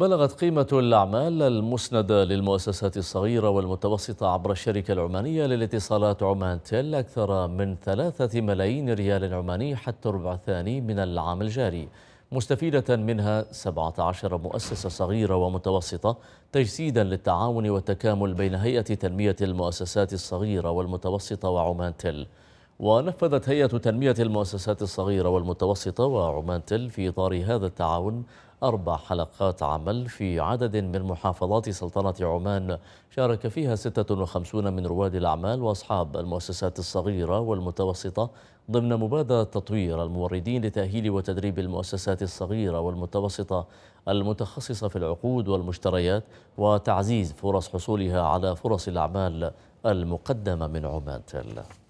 بلغت قيمة الأعمال المسندة للمؤسسات الصغيرة والمتوسطة عبر الشركة العمانية للاتصالات عمان تيل أكثر من ثلاثة ملايين ريال عماني حتى الربع الثاني من العام الجاري مستفيدة منها 17 مؤسسة صغيرة ومتوسطة تجسيدا للتعاون والتكامل بين هيئة تنمية المؤسسات الصغيرة والمتوسطة وعمان تل ونفذت هيئة تنمية المؤسسات الصغيرة والمتوسطة وعمان تل في إطار هذا التعاون أربع حلقات عمل في عدد من محافظات سلطنة عمان شارك فيها 56 من رواد الأعمال وأصحاب المؤسسات الصغيرة والمتوسطة ضمن مبادرة تطوير الموردين لتأهيل وتدريب المؤسسات الصغيرة والمتوسطة المتخصصة في العقود والمشتريات وتعزيز فرص حصولها على فرص الأعمال المقدمة من عمان تل